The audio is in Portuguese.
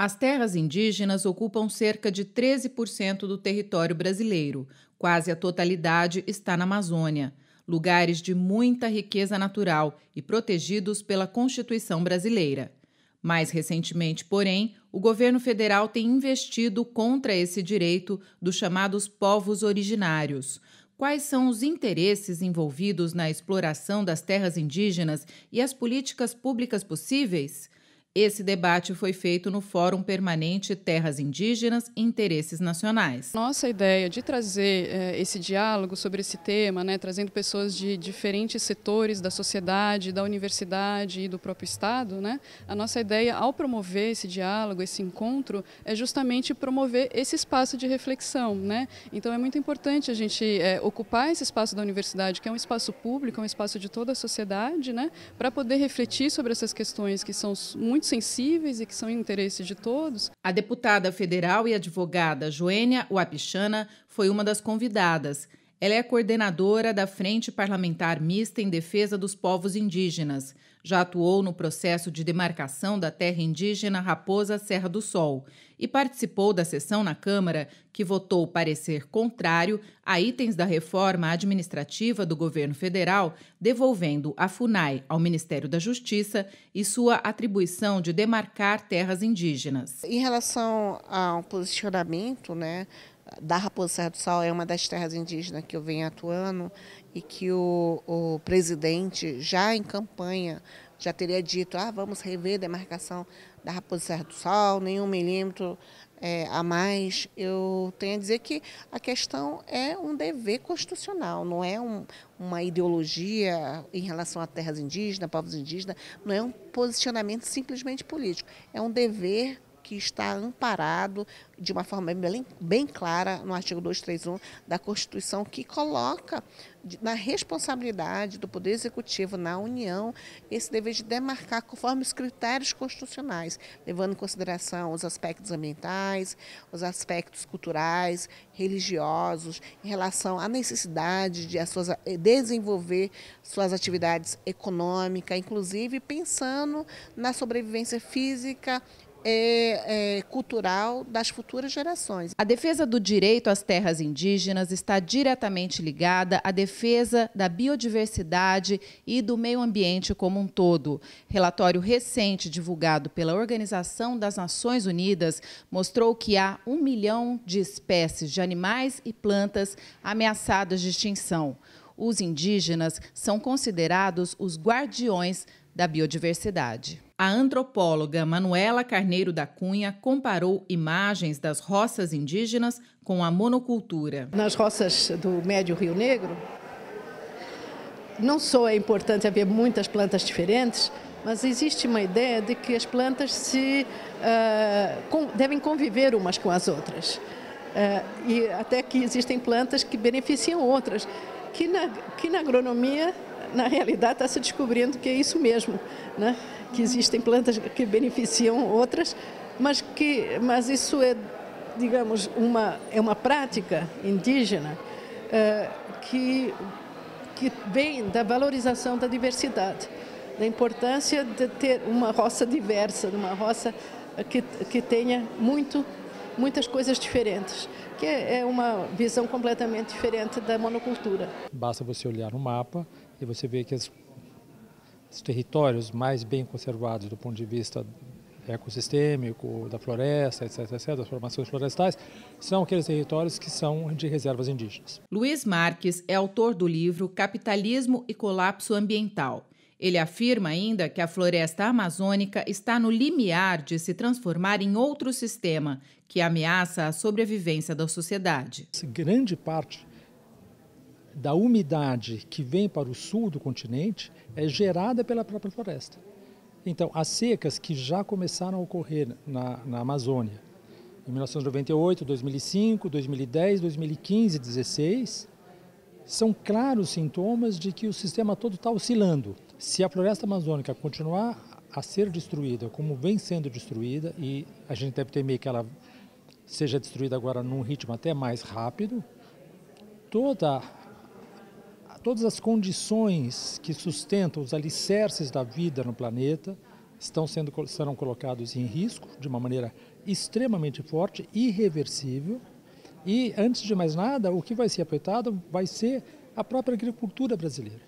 As terras indígenas ocupam cerca de 13% do território brasileiro. Quase a totalidade está na Amazônia, lugares de muita riqueza natural e protegidos pela Constituição brasileira. Mais recentemente, porém, o governo federal tem investido contra esse direito dos chamados povos originários. Quais são os interesses envolvidos na exploração das terras indígenas e as políticas públicas possíveis? Esse debate foi feito no Fórum Permanente Terras Indígenas e Interesses Nacionais. Nossa ideia de trazer eh, esse diálogo sobre esse tema, né, trazendo pessoas de diferentes setores da sociedade, da universidade e do próprio Estado, né, a nossa ideia ao promover esse diálogo, esse encontro, é justamente promover esse espaço de reflexão. Né? Então é muito importante a gente eh, ocupar esse espaço da universidade, que é um espaço público, é um espaço de toda a sociedade, né, para poder refletir sobre essas questões que são muito muito sensíveis e que são em interesse de todos. A deputada federal e advogada Joênia Wapichana foi uma das convidadas ela é coordenadora da Frente Parlamentar Mista em Defesa dos Povos Indígenas. Já atuou no processo de demarcação da terra indígena Raposa Serra do Sol e participou da sessão na Câmara que votou parecer contrário a itens da reforma administrativa do governo federal, devolvendo a FUNAI ao Ministério da Justiça e sua atribuição de demarcar terras indígenas. Em relação ao posicionamento, né, da Raposa Serra do Sol é uma das terras indígenas que eu venho atuando e que o, o presidente já em campanha já teria dito, ah, vamos rever a demarcação da Raposa Serra do Sol, nenhum milímetro é, a mais. Eu tenho a dizer que a questão é um dever constitucional, não é um, uma ideologia em relação a terras indígenas, povos indígenas, não é um posicionamento simplesmente político, é um dever que está amparado de uma forma bem, bem clara no artigo 231 da Constituição, que coloca na responsabilidade do Poder Executivo, na União, esse dever de demarcar conforme os critérios constitucionais, levando em consideração os aspectos ambientais, os aspectos culturais, religiosos, em relação à necessidade de suas, eh, desenvolver suas atividades econômicas, inclusive pensando na sobrevivência física é, é, cultural das futuras gerações. A defesa do direito às terras indígenas está diretamente ligada à defesa da biodiversidade e do meio ambiente como um todo. Relatório recente divulgado pela Organização das Nações Unidas mostrou que há um milhão de espécies de animais e plantas ameaçadas de extinção. Os indígenas são considerados os guardiões da biodiversidade. A antropóloga Manuela Carneiro da Cunha comparou imagens das roças indígenas com a monocultura. Nas roças do Médio Rio Negro, não só é importante haver muitas plantas diferentes, mas existe uma ideia de que as plantas se uh, ah, com, devem conviver umas com as outras. Uh, e até que existem plantas que beneficiam outras, que na, que na agronomia na realidade, está se descobrindo que é isso mesmo, né? que existem plantas que beneficiam outras, mas, que, mas isso é, digamos, uma, é uma prática indígena eh, que, que vem da valorização da diversidade, da importância de ter uma roça diversa, de uma roça que, que tenha muito muitas coisas diferentes, que é, é uma visão completamente diferente da monocultura. Basta você olhar no mapa, e você vê que as, os territórios mais bem conservados do ponto de vista ecossistêmico, da floresta, etc, etc, das formações florestais, são aqueles territórios que são de reservas indígenas. Luiz Marques é autor do livro Capitalismo e Colapso Ambiental. Ele afirma ainda que a floresta amazônica está no limiar de se transformar em outro sistema que ameaça a sobrevivência da sociedade. Grande parte da umidade que vem para o sul do continente é gerada pela própria floresta. Então, as secas que já começaram a ocorrer na, na Amazônia em 1998, 2005, 2010, 2015, 2016, são claros sintomas de que o sistema todo está oscilando. Se a floresta amazônica continuar a ser destruída como vem sendo destruída, e a gente deve temer que ela seja destruída agora num ritmo até mais rápido, toda todas as condições que sustentam os alicerces da vida no planeta estão sendo serão colocados em risco de uma maneira extremamente forte, irreversível. E antes de mais nada, o que vai ser afetado vai ser a própria agricultura brasileira.